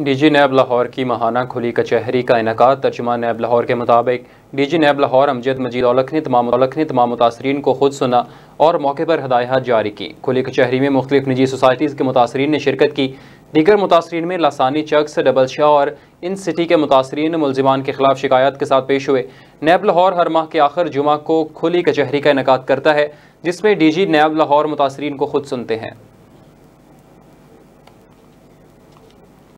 D G NAB Lahore की महाना खुली कचहरी का इनका तर्जमा नैब लाहौर के मुताबिक डी जी नैब लाहौर अमजद मजीद औलख ने तमाम औलख ने तमाम मुतासरीन को खुद सुना और मौके पर हदायत जारी की खुली कचहरी में मुख्तलिफ निजी सोसाइटीज़ के मुतासरीन ने शिरकत की दीगर मुतासरीन में लासानी चक्स डबल शाह और इन सिटी के मुतासरीन मुलजिमान के खिलाफ शिकायत के साथ पेश हुए नैब लाहौर हर माह के आखिर जुमा को खुली कचहरी का इनका करता है जिसमें डी जी नैब लाहौर मुतासरीन को खुद सुनते हैं